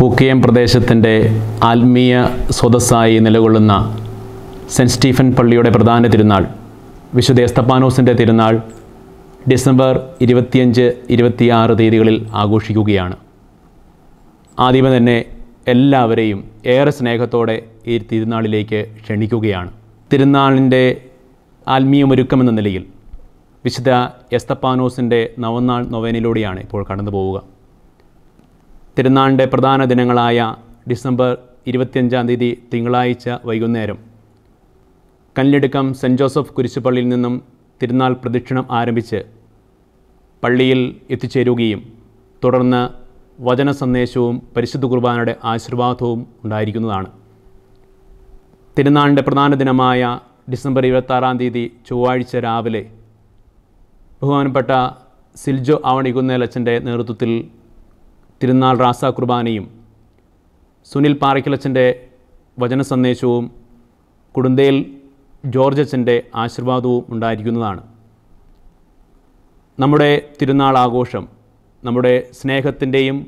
പൂക്കിയം പ്രദേശത്തിൻ്റെ ആത്മീയ സ്വതസ്സായി നിലകൊള്ളുന്ന സെൻറ്റ് സ്റ്റീഫൻ പള്ളിയുടെ പ്രധാന തിരുനാൾ വിശുദ്ധ എസ്തപ്പാനോസിൻ്റെ തിരുനാൾ ഡിസംബർ ഇരുപത്തിയഞ്ച് ഇരുപത്തിയാറ് തീയതികളിൽ ആഘോഷിക്കുകയാണ് ആദ്യമേ തന്നെ എല്ലാവരെയും ഏറെ സ്നേഹത്തോടെ ഈ തിരുനാളിലേക്ക് ക്ഷണിക്കുകയാണ് തിരുനാളിൻ്റെ ആത്മീയമൊരുക്കമെന്ന നിലയിൽ വിശുദ്ധ എസ്തപ്പാനോസിൻ്റെ നവനാൾ നൊവേനയിലൂടെയാണ് ഇപ്പോൾ കടന്നു പോവുക തിരുനാളിൻ്റെ പ്രധാന ദിനങ്ങളായ ഡിസംബർ ഇരുപത്തിയഞ്ചാം തീയതി തിങ്കളാഴ്ച വൈകുന്നേരം കല്ലിടുക്കം സെൻറ്റ് ജോസഫ് കുരിശുപള്ളിയിൽ നിന്നും തിരുനാൾ പ്രദക്ഷിണം ആരംഭിച്ച് പള്ളിയിൽ എത്തിച്ചേരുകയും തുടർന്ന് വചന സന്ദേശവും പരിശുദ്ധ കുർബാനയുടെ ആശീർവാദവും ഉണ്ടായിരിക്കുന്നതാണ് തിരുനാളിൻ്റെ പ്രധാന ദിനമായ ഡിസംബർ ഇരുപത്താറാം തീയതി ചൊവ്വാഴ്ച രാവിലെ ബഹുമാനപ്പെട്ട സിൽജോ ആവണിക്കുന്നേലച്ഛൻ്റെ നേതൃത്വത്തിൽ തിരുനാൾ റാസ കുർബാനയും സുനിൽ പാറയ്ക്കലച്ചൻ്റെ വചന സന്ദേശവും കുടുന്തയിൽ ജോർജ് അച്ഛൻ്റെ ആശീർവാദവും ഉണ്ടായിരിക്കുന്നതാണ് നമ്മുടെ തിരുനാൾ ആഘോഷം നമ്മുടെ സ്നേഹത്തിൻ്റെയും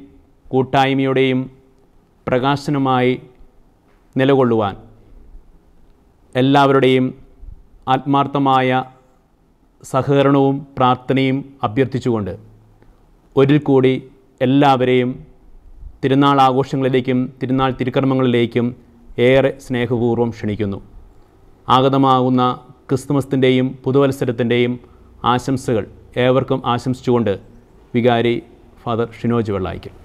കൂട്ടായ്മയുടെയും പ്രകാശനമായി നിലകൊള്ളുവാൻ എല്ലാവരുടെയും ആത്മാർത്ഥമായ സഹകരണവും പ്രാർത്ഥനയും അഭ്യർത്ഥിച്ചുകൊണ്ട് ഒരിൽ കൂടി എല്ലാവരെയും തിരുനാൾ ആഘോഷങ്ങളിലേക്കും തിരുനാൾ തിരുക്കർമ്മങ്ങളിലേക്കും ഏറെ സ്നേഹപൂർവ്വം ക്ഷണിക്കുന്നു ആഗതമാകുന്ന ക്രിസ്തുമസിൻ്റെയും പുതുവത്സരത്തിൻ്റെയും ആശംസകൾ ഏവർക്കും ആശംസിച്ചുകൊണ്ട് വികാരി ഫാദർ ഷിനോജ് വെള്ളായിക്കും